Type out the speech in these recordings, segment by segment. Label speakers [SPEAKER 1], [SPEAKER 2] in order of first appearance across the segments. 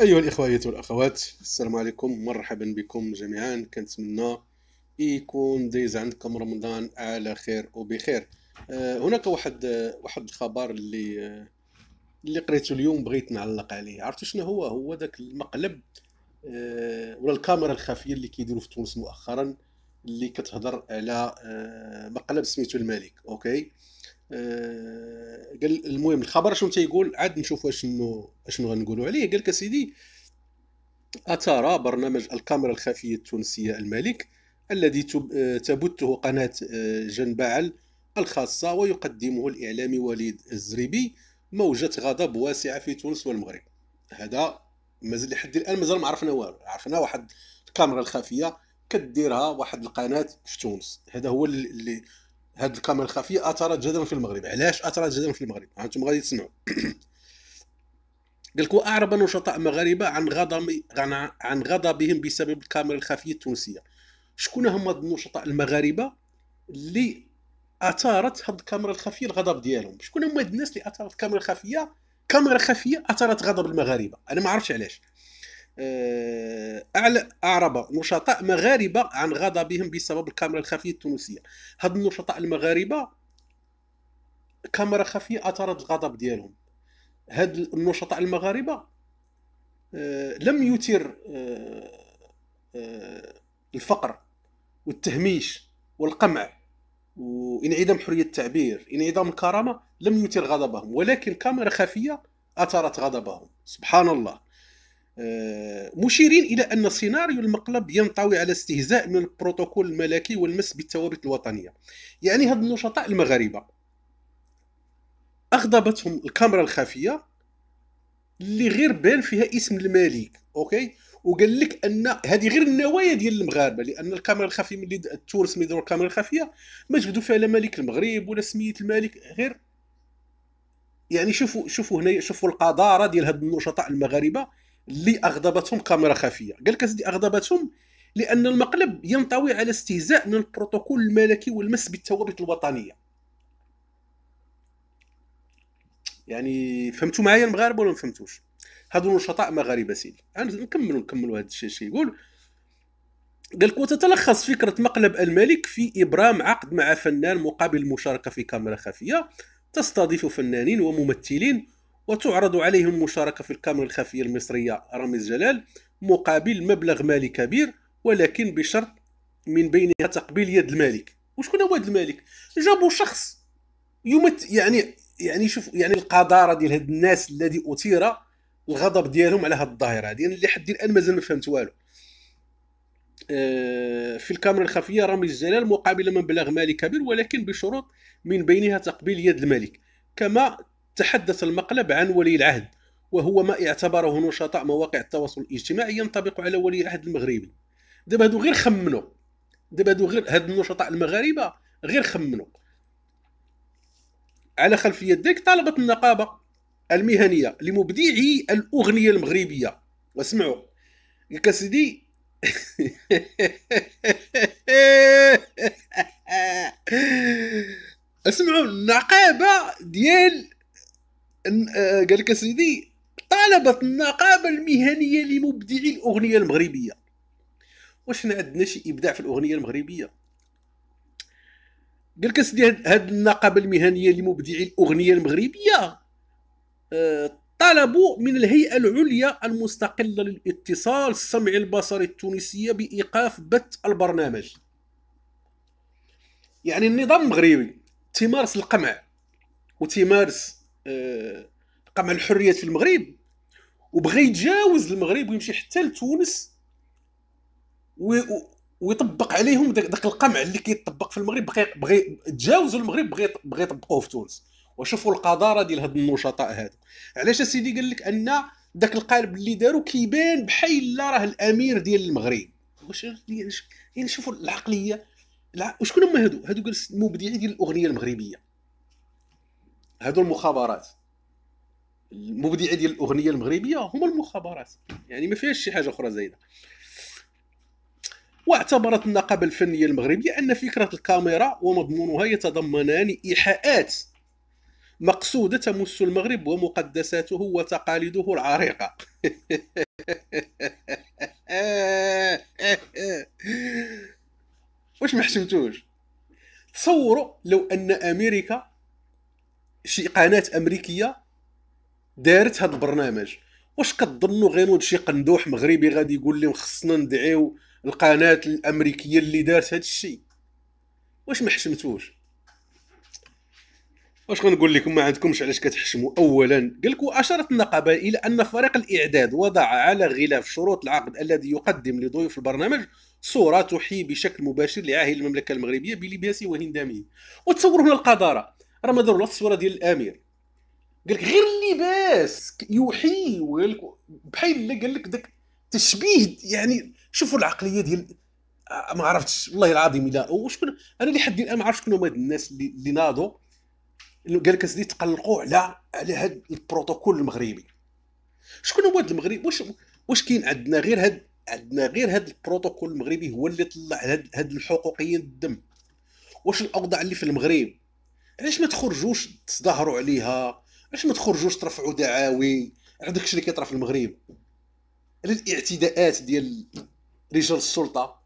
[SPEAKER 1] ايها الاخوه والاخوات السلام عليكم مرحبا بكم جميعا كنتمنى يكون دايز عندكم رمضان على خير وبخير آه، هناك واحد واحد الخبر اللي اللي قريته اليوم بغيت نعلق عليه عرفتوا شنو هو هو ذاك المقلب آه، ولا الكاميرا الخفيه اللي كيديروا في تونس مؤخرا اللي كتهضر على آه، مقلب سميتو الملك اوكي آه، قال المهم الخبر شنو تيقول عاد نشوف شنو شنو غنقولوا عليه قال لك اسيدي اثار برنامج الكاميرا الخفيه التونسيه الملك الذي تبثه آه، قناه آه، جنبعل الخاصه ويقدمه الاعلامي وليد الزريبي موجه غضب واسعه في تونس والمغرب هذا مازال لحد الان مازال ما عرفنا والو عرفنا واحد الكاميرا الخفيه كديرها واحد القناه في تونس هذا هو اللي هذه الكاميرا الخفيه اثرت جدلا في المغرب علاش اثرت جدلا في المغرب هانتم غادي تسمعوا قال لك واعرب نشطاء مغاربه عن غضب عن غضبهم بسبب الكاميرا الخفيه التونسيه شكون هما النشطاء المغاربه اللي اثارت هاد الكاميرا الخفيه الغضب ديالهم شكون هما الناس اللي اثارت الكاميرا الخفيه كاميرا خفيه اثرت غضب المغاربه انا ما عرفتش علاش آه، أعرب نشطاء مغاربة عن غضبهم بسبب الكاميرا الخفية التونسية هاد النشطاء المغاربة كاميرا خفية أثرت الغضب ديالهم هاد النشطاء المغاربة آه، لم يثير آه، الفقر والتهميش والقمع وانعدام حريه التعبير انعدام الكرامه لم يثير غضبهم ولكن كاميرا خفيه اثرت غضبهم سبحان الله آه، مشيرين الى ان سيناريو المقلب ينطوي على استهزاء من البروتوكول الملكي والمس بالثوابت الوطنيه يعني هاد النشطاء المغاربه اغضبتهم الكاميرا الخفيه اللي غير بان فيها اسم الملك اوكي وقال لك ان هذه غير النوايا ديال المغاربه لان الكاميرا الخفيه ملي التورس ملي الكاميرا الخفيه ما جبدوا فيها لا ملك المغرب ولا سميه الملك غير يعني شوفوا شوفوا هنا شوفوا القذاره ديال هاد النشطاء المغاربه اللي اغضبتهم كاميرا خفيه قال لك اسيدي اغضبتهم لان المقلب ينطوي على استهزاء من البروتوكول الملكي والمس بالثوابت الوطنيه يعني فهمتوا معايا المغاربه ولا ما فهمتوش هادو نشطاء مغاربه سيدي نكملوا نكملوا هذا الشيء شي يقول قالك وتتلخص فكره مقلب الملك في ابرام عقد مع فنان مقابل المشاركه في كاميرا خفيه تستضيف فنانين وممثلين وتعرض عليهم المشاركة في الكاميرا الخفية المصرية رامز جلال مقابل مبلغ مالي كبير ولكن بشرط من بينها تقبيل يد الملك وشكون هو يد الملك جابوا شخص يمت يعني يعني شوف يعني القذاره ديال هاد الناس الذي اثير الغضب ديالهم على هاد الظاهره هذه يعني لحد الان مازال ما فهمت والو آه، في الكاميرا الخفيه رامز جلال مقابل مبلغ مالي كبير ولكن بشروط من بينها تقبيل يد الملك كما تحدث المقلب عن ولي العهد وهو ما اعتبره نشطاء مواقع التواصل الاجتماعي ينطبق على ولي العهد المغربي دابا هادو غير خمنوا دابا هادو غير هاد النشطاء المغاربه غير خمنوا على خلفيه ذلك طالبت النقابه المهنيه لمبدعي الاغنيه المغربيه واسمعوا قالك سيدي اسمعوا النقابه ديال آه، قال لك سيدي طالبت النقابه المهنيه لمبدعي الاغنيه المغربيه واش عندنا شي ابداع في الاغنيه المغربيه قال لك سيدي هاد النقابه المهنيه لمبدعي الاغنيه المغربيه آه، طلبوا من الهيئة العليا المستقلة للاتصال السمعي البصري التونسية بإيقاف بث البرنامج يعني النظام المغربي تمارس القمع وتمارس آه، قام على الحريه في المغرب وبغى يتجاوز المغرب ويمشي حتى لتونس ويطبق عليهم ذاك القمع اللي كيطبق في المغرب بغى بغى تجاوزوا المغرب بغى بغى يطبقوه في تونس وشوفوا القذاره ديال هاد النشطاء هادو علاش اسيدي قال لك ان ذاك القالب اللي داروا كيبان بحال لا راه الامير ديال المغرب واش يعني شوفوا العقليه وشكون هما هادو هادو المبدعين ديال الاغنيه المغربيه هادو المخابرات المبدعين ديال الاغنيه المغربيه هما المخابرات يعني ما فيهاش شي حاجه اخرى زايده واعتبرت النقابه الفنيه المغربيه ان فكره الكاميرا ومضمونها يتضمنان ايحاءات مقصوده تمس المغرب ومقدساته وتقاليده العريقه واش ما تصوروا لو ان امريكا شي قناه امريكيه دارت هذا البرنامج واش كتظنوا غير شي قندوح مغربي غادي يقول لهم خصنا ندعيو القناه الامريكيه اللي دارت هذا الشيء واش ما حشمتوش واش غنقول لكم ما عندكمش علاش كتحشموا اولا قال لكم اشارت النقابه الى ان فريق الاعداد وضع على غلاف شروط العقد الذي يقدم لضيوف البرنامج صوره تحيي بشكل مباشر لعاهل المملكه المغربيه بلباسه وهندامه وتصوروا هنا القذاره راه ما داروا لا التصويره ديال الامير قال لك غير اللباس يوحي وقال بحال اللي قال لك داك تشبيه يعني شوفوا العقليه ديال آه، ما عرفتش والله العظيم الا وشكون انا لحد الان ما عرفتش شكون هما الناس اللي, اللي ناضوا قال لك اسيدي تقلقوا على على هذا البروتوكول المغربي شكون هو هذا المغرب واش واش كاين عندنا غير هاد عندنا غير هاد البروتوكول المغربي هو اللي طلع هاد, هاد الحقوقيين الدم واش الاوضاع اللي في المغرب علاش ما تخرجوش تظاهروا عليها علاش ما تخرجوش ترفعوا دعاوي على داكشي اللي كيطرا في المغرب على الاعتداءات ديال رجال السلطه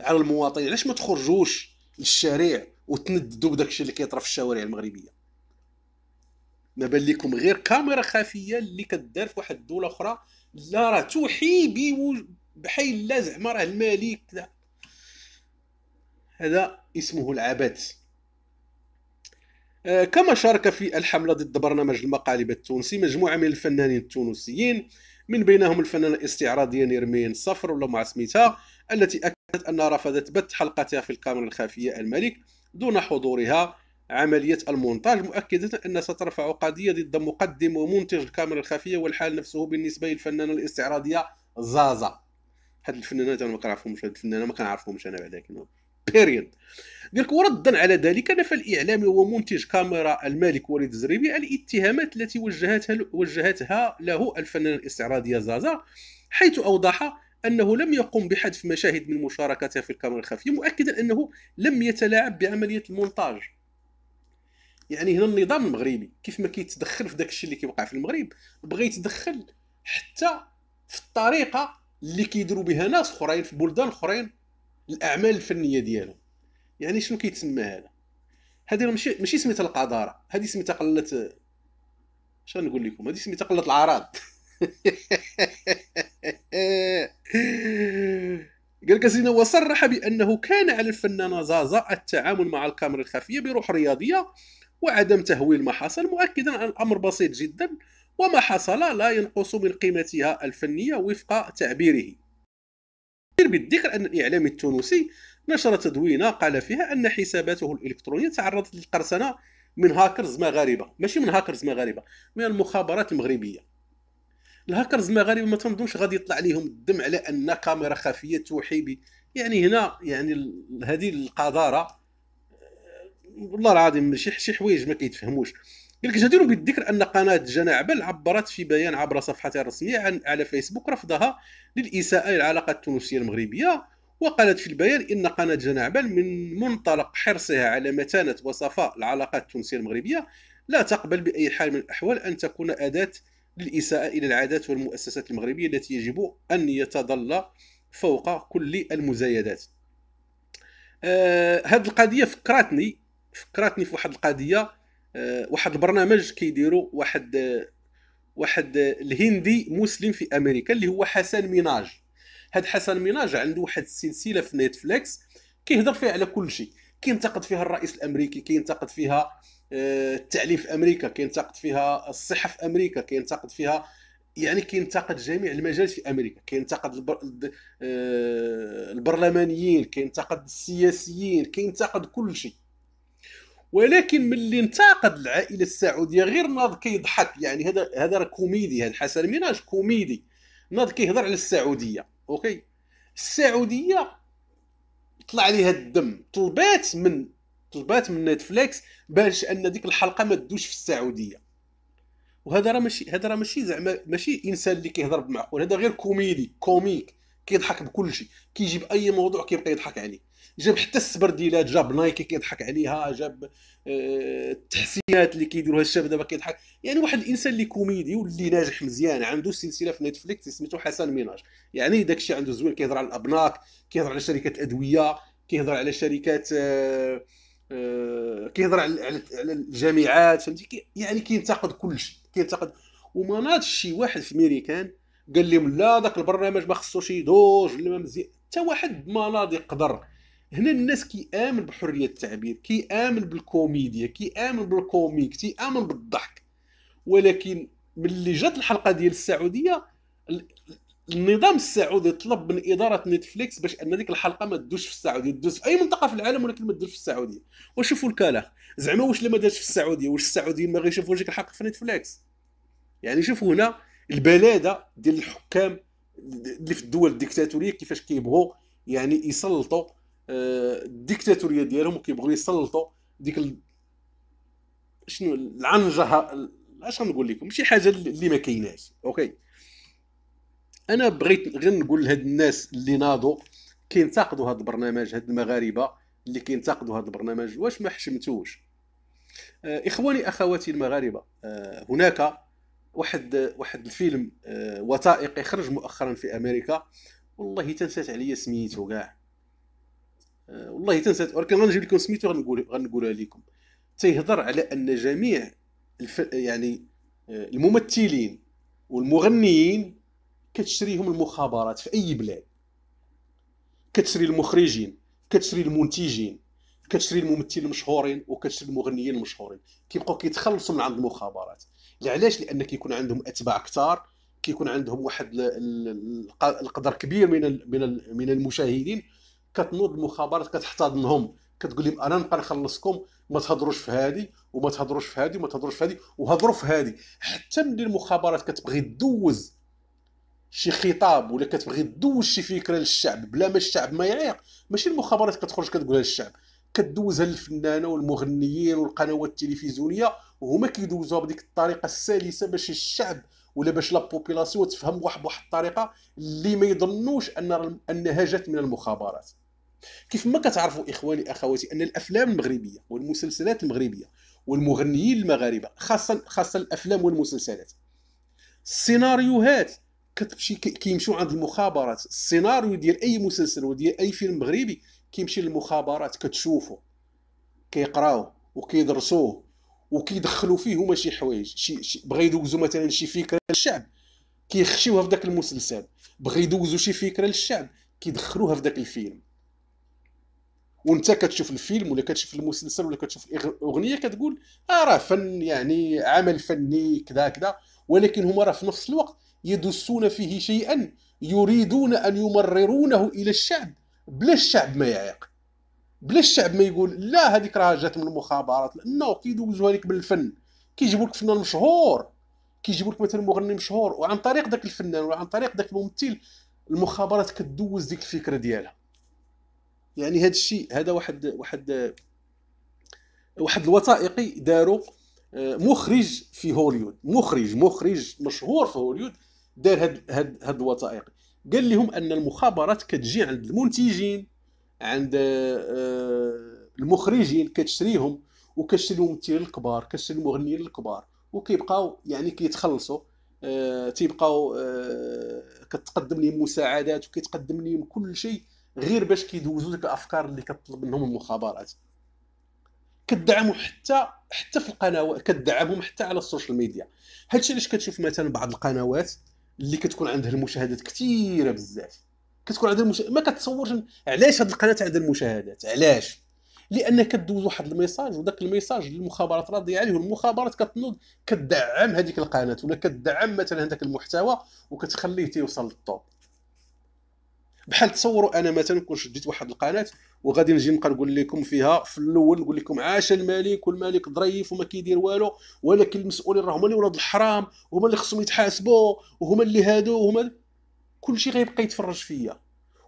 [SPEAKER 1] على المواطن علاش ما تخرجوش للشارع وتنددوا بداكشي اللي كيطرا في الشوارع المغربيه ما بان لكم غير كاميرا خفيه اللي كدار في واحد الدوله اخرى لا راه توحي بحي لا زعما راه الملك هذا اسمه العبث آه، كما شارك في الحملة ضد برنامج المقالب التونسي مجموعة من الفنانين التونسيين من بينهم الفنانة الاستعراضية نيرمين صفر ولا مع سميتها التي أكدت أنها رفضت بث حلقتها في الكاميرا الخفية الملك دون حضورها عملية المونتاج مؤكدة أن سترفع قضية ضد مقدم ومنتج الكاميرا الخفية والحال نفسه بالنسبة للفنانة الاستعراضية زازا هاد الفنانات انا ما كنعرفهمش هاد الفنانه ما كنعرفهمش انا بعدا كنوب بيريود قال وردا على ذلك نفى الاعلامي ومنتج كاميرا الملك وليد الزريبي الاتهامات التي وجهتها وجهتها له الفنان الاستعراضي زازا حيث اوضح انه لم يقم بحذف مشاهد من مشاركته في الكاميرا الخفيه مؤكدا انه لم يتلاعب بعمليه المونتاج يعني هنا النظام المغربي كيف ما كيتدخل في داك الشيء اللي كيوقع في المغرب بغى يتدخل حتى في الطريقه اللي كيديروا بها ناس اخرين في بلدان اخرين الاعمال الفنيه ديالو يعني شنو كيتسمى هذا هذه ماشي ماشي سميتها القذاره هذه سميتها قله شنو نقول لكم هذه سميتها قله العراض قال كازينا وصرح بانه كان على الفنانه زازا التعامل مع الكاميرا الخفيه بروح رياضيه وعدم تهويل ما حصل مؤكدا ان الامر بسيط جدا وما حصل لا ينقص من قيمتها الفنيه وفق تعبيره بالذكر أن الإعلامي التونسي نشر تدوينة قال فيها أن حساباته الإلكترونية تعرضت للقرصنة من هاكرز مغاربة ماشي من هاكرز مغاربة من المخابرات المغربية الهاكرز المغاربه ما تنظنش غادي يطلع ليهم الدم على ان كاميرا خفيه توحي بي يعني هنا يعني هذه القذاره والله العظيم شي شي حوايج ما كيتفهموش قال لك جدير بالذكر ان قناه جنى عبل عبرت في بيان عبر صفحتها الرسميه عن على فيسبوك رفضها للاساءه للعلاقات التونسيه المغربيه وقالت في البيان ان قناه جنى عبل من منطلق حرصها على متانه وصفاء العلاقات التونسيه المغربيه لا تقبل باي حال من الاحوال ان تكون اداه للاساءه الى العادات والمؤسسات المغربيه التي يجب ان يتظل فوق كل المزايدات آه القضيه فكرتني فكرتني في واحد القضيه آه، واحد البرنامج كيديروا واحد آه، واحد آه، الهندي مسلم في امريكا اللي هو حسن ميناج هاد حسن ميناج عنده واحد السلسله في نتفليكس كيهضر فيها على كل شيء كينتقد فيها الرئيس الامريكي كينتقد فيها التعليم في امريكا كينتقد فيها الصحه في امريكا كينتقد فيها يعني كينتقد جميع المجالات في امريكا كينتقد البر... البرلمانيين كينتقد السياسيين كينتقد كل شيء ولكن ملي انتقد العائله السعوديه غير ناض كيضحك يعني هذا هذا راه كوميدي هذا يعني حسن ميناج كوميدي ناض كيهضر على السعوديه اوكي السعوديه طلع ليها الدم طلبات من طلبات من نتفليكس باش ان ديك الحلقه ما تدوش في السعوديه وهذا راه ماشي هذا راه ماشي زعما ماشي انسان اللي كيهضر بمعقول هذا غير كوميدي كوميك كيضحك بكل شيء كيجيب اي موضوع كيبقى يضحك عليه جاب حتى السبرديلات جاب نايكي كيضحك عليها جاب آه، التحسينات اللي كيديروها الشاب دابا كيضحك يعني واحد الانسان اللي كوميدي واللي ناجح مزيان عنده سلسله في نتفليكس سميتو حسن ميناج يعني داك الشيء عنده زوين كيهضر على الابناك كيهضر على شركات الادويه كيهضر على شركات آه، آه، كيهضر على, على الجامعات فهمتي يعني كينتقد كل شيء كينتقد وما ناض شي واحد في ميريكان قال لهم لا داك البرنامج ما خصوش يدوز ولا ما مزيان حتى واحد ما ناض يقدر هنا الناس كيامن بحريه التعبير كيامن بالكوميديا كيامن بالكوميك تيامن بالضحك ولكن ملي جات الحلقه ديال السعوديه النظام السعودي طلب من اداره نتفليكس باش ان ديك الحلقه ما تدوش في السعوديه تدوز في اي منطقه في العالم ولكن ما تدوش في السعوديه وشوفوا الكلام زعما واش لما داتش في السعوديه واش السعوديين ما غيشوفوش ديك الحلقه في نتفليكس يعني شوفوا هنا البلاده ديال الحكام اللي في الدول الديكتاتوريه كيفاش كيبغوا يعني يسلطوا الديكتاتوريه ديالهم وكيبغيو يسلطوا ديك ال... شنو العنجه اش غنقول لكم شي حاجه اللي ما كايناش اوكي انا بغيت غير نقول لهاد الناس اللي ناضوا كينتقدوا هاد البرنامج هاد المغاربه اللي كينتقدوا هاد البرنامج واش ما حشمتوش آه اخواني اخواتي المغاربه آه هناك واحد واحد الفيلم آه وثائقي خرج مؤخرا في امريكا والله تنسات عليا سميتو كاع آه، والله تنسات ولكن غنجيب لكم سميتو غنقول غنقولها لكم تيهضر على ان جميع الف... يعني آه، الممثلين والمغنيين كتشريهم المخابرات في اي بلاد كتشري المخرجين كتشري المنتجين كتشري الممثلين المشهورين وكتشري المغنيين المشهورين كيبقاو كيتخلصوا من عند المخابرات علاش لان كيكون عندهم اتباع كثار كيكون عندهم واحد القدر كبير من من من المشاهدين كتنوض المخابرات كتحتضنهم كتقول لهم انا نبقى نخلصكم ما تهضروش في هذه وما تهضروش في هذه وما تهضروش في هذه وهضروا في هذه حتى ملي المخابرات كتبغي دوز شي خطاب ولا كتبغي دوز شي فكره للشعب بلا ما الشعب ما يعيق ماشي المخابرات كتخرج كتقولها للشعب كدوزها للفنانه والمغنيين والقنوات التلفزيونيه وهما كيدوزوها بديك الطريقه السلسه باش الشعب ولا باش لابوبيلاسيون تفهم واحد بواحد الطريقه اللي ما يظنوش ان انها جات من المخابرات كيف ما كتعرفوا اخواني اخواتي ان الافلام المغربيه والمسلسلات المغربيه والمغنيين المغاربه خاصه خاصه الافلام والمسلسلات السيناريوهات كتمشي كيمشيو عند المخابرات السيناريو ديال اي مسلسل وديال اي فيلم مغربي كيمشي للمخابرات كتشوفو كيقراو وكيدرسوه وكيدخلوا فيه هما شي حوايج شي, شي بغا يدوزو مثلا شي فكره للشعب كيخشيوها في داك المسلسل بغا يدوزو شي فكره للشعب كيدخلوها في داك الفيلم وانت كتشوف الفيلم ولا كتشوف المسلسل ولا كتشوف الاغنيه كتقول اه راه فن يعني عمل فني كذا كذا ولكن هما راه في نفس الوقت يدسون فيه شيئا يريدون ان يمررونه الى الشعب بلا الشعب ما يعيق بلا الشعب ما يقول لا هذيك راه جات من المخابرات لانه كيدوزوها لك بالفن كيجيبوا لك فنان مشهور كيجيبوا لك مثلا مغني مشهور وعن طريق ذاك الفنان وعن طريق ذاك الممثل المخابرات كدوز ديك الفكره ديالها يعني هذا الشيء هذا واحد واحد واحد الوثائقي داروا آه، مخرج في هوليود مخرج مخرج مشهور في هوليود دار هاد هاد هاد الوثائقي قال لهم ان المخابرات كتجي عند المنتجين عند آه، المخرجين كتشريهم وكتشري الممثلين الكبار كتشري المغنيين الكبار وكيبقاو يعني كيتخلصوا آه، تيبقاو كتقدم لهم مساعدات وكيتقدم لهم كل شيء غير باش كيدوزوا ديك الافكار اللي كطلب منهم المخابرات كدعموا حتى حتى في القنوات كدعمهم حتى على السوشيال ميديا هادشي علاش كتشوف مثلا بعض القنوات اللي كتكون عندها المشاهدات كثيره بزاف كتكون عندها المشاهدات ما كتصورش علاش هاد القناه عندها المشاهدات علاش لان كدوز واحد الميساج وداك الميساج المخابرات راضيه عليه والمخابرات كتنوض كدعم هذيك القناه ولا كدعم مثلا هذاك المحتوى وكتخليه تيوصل للطوب بحال تصوروا انا مثلا كون شديت واحد القناه وغادي نجي نبقى نقول لكم فيها في الاول نقول لكم عاش الملك والملك ظريف وما كيدير والو ولكن المسؤولين راه هما اللي ولاد الحرام هما اللي خصهم يتحاسبوا وهما اللي هادو وهما كلشي غيبقى يتفرج فيا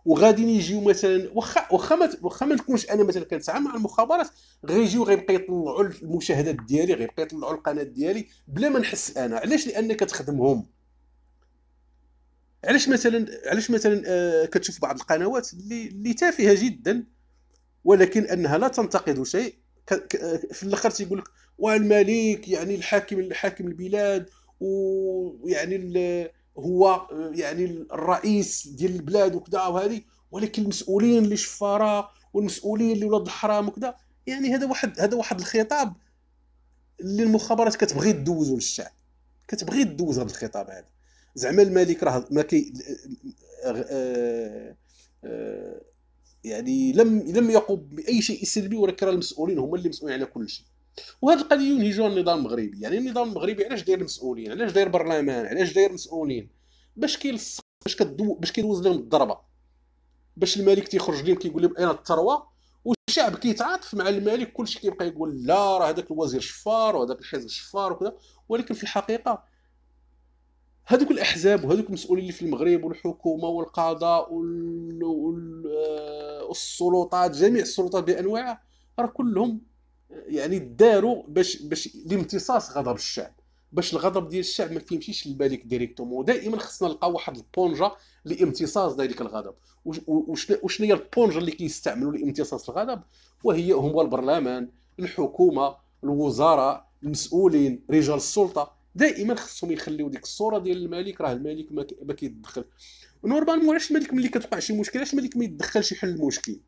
[SPEAKER 1] وغادي يجيو مثلا واخا واخا ما واخا ما نكونش انا مثلا كنتعامل مع المخابرات غيجيو غيبقى يطلعوا المشاهدات ديالي غيبقى يطلعوا القناه ديالي بلا ما نحس انا علاش لان كتخدمهم علاش مثلا علاش مثلا آه كتشوف بعض القنوات اللي اللي تافهه جدا ولكن انها لا تنتقد شيء آه، في الاخر تيقول لك والملك يعني الحاكم الحاكم البلاد ويعني هو يعني الرئيس ديال البلاد وكذا وهذه ولكن المسؤولين اللي شفاره والمسؤولين اللي ولاد الحرام وكذا يعني هذا واحد هذا واحد الخطاب اللي المخابرات كتبغي تدوزو للشعب كتبغي تدوز هذا الخطاب هذا زعما الملك راه ما كي آه، آه، يعني لم لم يقم باي شيء سلبي ولكن المسؤولين هما اللي مسؤولين على كل شيء وهذه القضيه ينهجها النظام المغربي يعني النظام المغربي علاش داير مسؤولين علاش داير برلمان علاش داير مسؤولين باش كيلصق باش كدو باش كيدوز لهم الضربه باش الملك تيخرج لهم كيقول لهم انا الثروه والشعب كيتعاطف مع الملك كلشي كيبقى يقول لا راه هذاك الوزير شفار وهذاك الحزب شفار وكذا ولكن في الحقيقه هذوك الاحزاب وهذوك المسؤولين اللي في المغرب والحكومه والقضاء والسلطات آه، جميع السلطات بانواعها راه كلهم آه، يعني داروا باش باش لامتصاص غضب الشعب باش الغضب ديال الشعب ما كيمشيش للملك ديريكتومون دائما خصنا نلقاو واحد البونجه لامتصاص ذلك الغضب وشنو هي البونجه اللي كيستعملوا لامتصاص الغضب وهي هما البرلمان الحكومه الوزراء المسؤولين رجال السلطه دائما خصهم يخليو ديك الصوره ديال الملك راه الملك ما كيتدخل نورمالمون علاش الملك ملي كتوقع شي مشكل علاش الملك ما يتدخلش يحل المشكل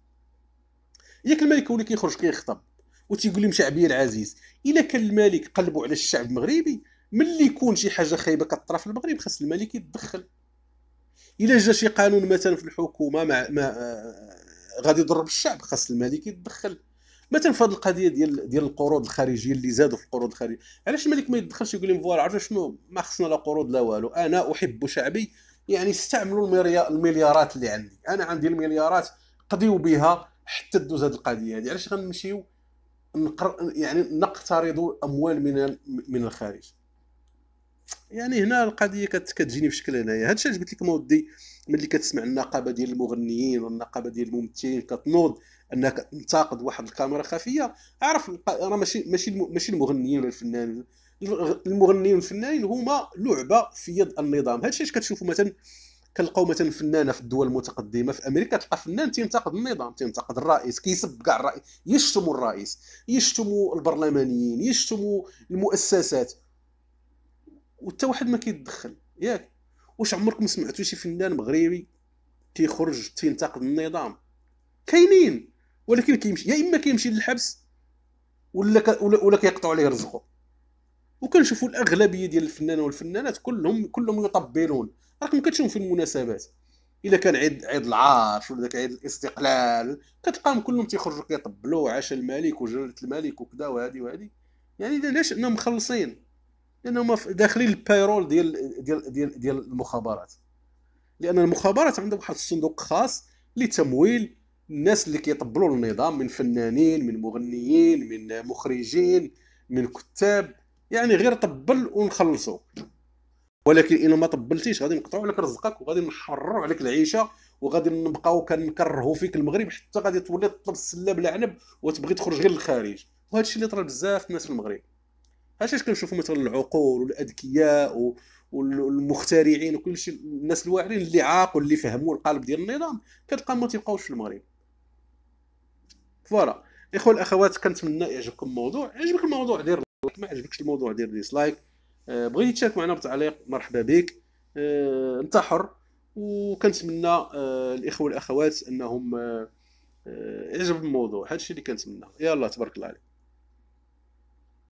[SPEAKER 1] ياك الملك هو اللي كيخرج كيخطب وتيقول لهم شعبي العزيز الا كان الملك قلبوا على الشعب المغربي ملي يكون شي حاجه خايبه كطرا في المغرب خاص الملك يتدخل الا جا شي قانون مثلا في الحكومه ما ما آه، غادي يضرب الشعب خاص الملك يتدخل مثلا في هذه القضيه ديال ديال القروض الخارجيه اللي زادوا في القروض الخارجيه علاش الملك ما يدخلش يقول لهم فوالا عرفتوا شنو ما خصنا لا قروض لا والو انا احب شعبي يعني استعملوا المليارات اللي عندي انا عندي المليارات قضيوا بها حتى تدوز هذه القضيه هذه علاش غنمشيو نقر... يعني نقترضوا اموال من من الخارج يعني هنا القضيه كت... كتجيني بشكل هنايا هذا الشيء اللي قلت لكم ودي ملي كتسمع النقابه ديال المغنيين والنقابه ديال الممثلين كتنوض انك تنتقد واحد الكاميرا خفيه اعرف راه ماشي ماشي ماشي المغنيين ولا الفنانين المغنيين والفنانين هما لعبه في يد النظام هادشي الشيء كتشوفوا مثلا كنلقاو مثلا فنانه في الدول المتقدمه في امريكا تلقى فنان تينتقد النظام تينتقد الرئيس كيسب كاع الرئيس يشتموا الرئيس يشتموا البرلمانيين يشتموا المؤسسات وحتى واحد ما كيتدخل ياك واش عمركم سمعتوا شي فنان مغربي كيخرج تينتقد النظام كاينين ولكن كيمشي يا اما كيمشي للحبس ولا ك... ولا كيقطعوا عليه رزقه وكنشوفوا الاغلبيه ديال الفنانين والفنانات كلهم كلهم يطبلون راكم كتشوفوا في المناسبات اذا كان عيد عيد العرش ولا داك عيد الاستقلال كتلقاهم كلهم تيخرجوا كيطبلوا عاش الملك وجلاله الملك وكذا وهذه وهذه يعني علاش انهم مخلصين لانهم داخلين البايرول ديال ديال ديال ديال المخابرات لان المخابرات عندها واحد الصندوق خاص لتمويل الناس اللي كيطبلوا النظام من فنانين من مغنيين من مخرجين من كتاب يعني غير طبل ونخلصوا ولكن الا ما طبلتيش غادي نقطعوا عليك رزقك وغادي نحرروا عليك العيشه وغادي نبقاو كنكرهوا فيك المغرب حتى غادي تولي تطلب السله بلا عنب وتبغي تخرج غير للخارج وهذا الشيء اللي طرا بزاف الناس في المغرب علاش كنشوفوا مثلا العقول والاذكياء والمخترعين وكل شيء الناس الواعرين اللي عاقوا اللي فهموا القالب ديال النظام كتلقى ما تيبقاوش في المغرب فوالا الاخوه الاخوات كنتمنى يعجبكم الموضوع عجبك الموضوع دير لايك ما عجبكش الموضوع دير ديسلايك آه بغيتي تشارك معنا بتعليق مرحبا بك آه انت حر وكنتمنى آه الاخوه والاخوات انهم آه, آه، يعجب الموضوع الشيء اللي كنتمنى يلا تبارك الله عليك